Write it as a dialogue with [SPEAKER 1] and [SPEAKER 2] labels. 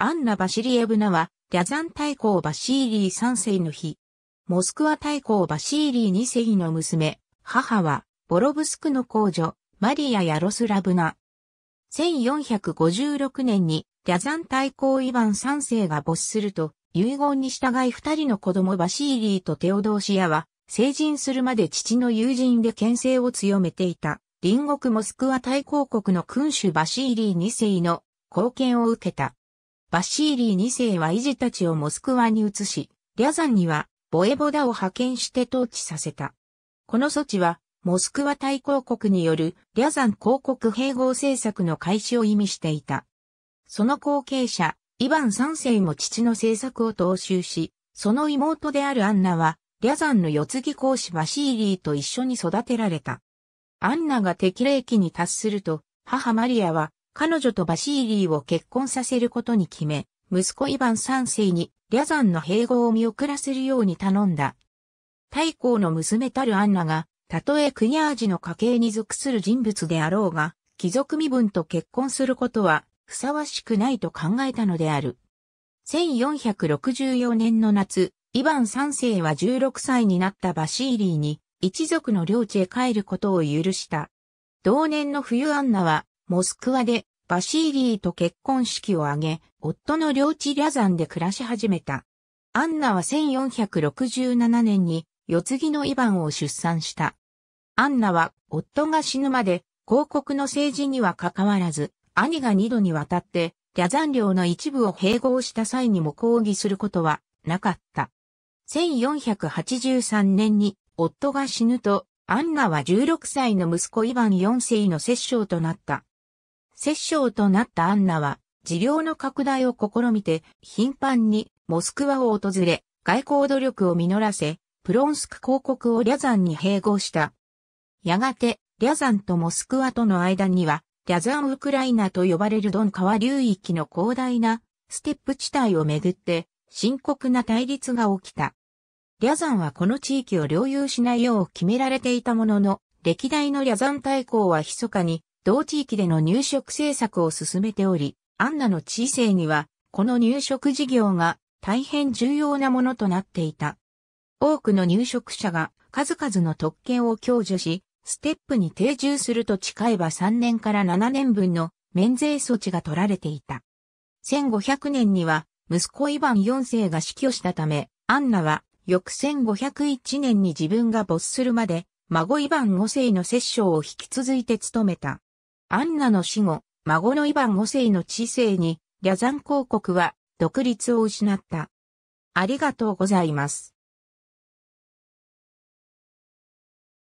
[SPEAKER 1] アンナ・バシリエブナは、リャザン大公バシーリー3世の日。モスクワ大公バシーリー2世の娘、母は、ボロブスクの公女、マリア・ヤロスラブナ。1456年に、リャザン大公イヴァン3世が没すると、遺言に従い二人の子供バシーリーとテオドーシアは、成人するまで父の友人で牽制を強めていた、隣国モスクワ大公国の君主バシーリー2世の貢献を受けた。バシーリー2世は維持たちをモスクワに移し、リャザンにはボエボダを派遣して統治させた。この措置は、モスクワ大公国によるリャザン公国併合政策の開始を意味していた。その後継者、イヴァン三世も父の政策を踏襲し、その妹であるアンナは、リャザンの四次公子バシーリーと一緒に育てられた。アンナが適齢期に達すると、母マリアは彼女とバシーリーを結婚させることに決め、息子イヴァン三世にリャザンの併合を見送らせるように頼んだ。太閤の娘たるアンナが、たとえクニャージの家系に属する人物であろうが、貴族身分と結婚することは、ふさわしくないと考えたのである。1464年の夏、イヴァン三世は16歳になったバシーリーに、一族の領地へ帰ることを許した。同年の冬アンナは、モスクワでバシーリーと結婚式を挙げ、夫の領地リャザンで暮らし始めた。アンナは1467年に、四継ぎのイヴァンを出産した。アンナは、夫が死ぬまで、広告の政治には関わらず、兄が二度にわたって、リャザン領の一部を併合した際にも抗議することはなかった。1483年に夫が死ぬと、アンナは16歳の息子イヴァン4世の摂政となった。摂政となったアンナは、治療の拡大を試みて、頻繁にモスクワを訪れ、外交努力を実らせ、プロンスク公国をリャザンに併合した。やがて、リャザンとモスクワとの間には、リャザンウクライナと呼ばれるドン川流域の広大なステップ地帯をめぐって、深刻な対立が起きた。リャザンはこの地域を領有しないよう決められていたものの、歴代のリャザン大公は密かに同地域での入植政策を進めており、アンナの地位性には、この入植事業が大変重要なものとなっていた。多くの入植者が数々の特権を享受し、ステップに定住すると誓えば3年から7年分の免税措置が取られていた。1500年には息子イヴァン4世が死去したため、アンナは翌1501年に自分が没するまで孫イヴァン5世の摂政を引き続いて務めた。アンナの死後、孫のイヴァン5世の知性に、リャザン公国は独立を失った。ありがとうございます。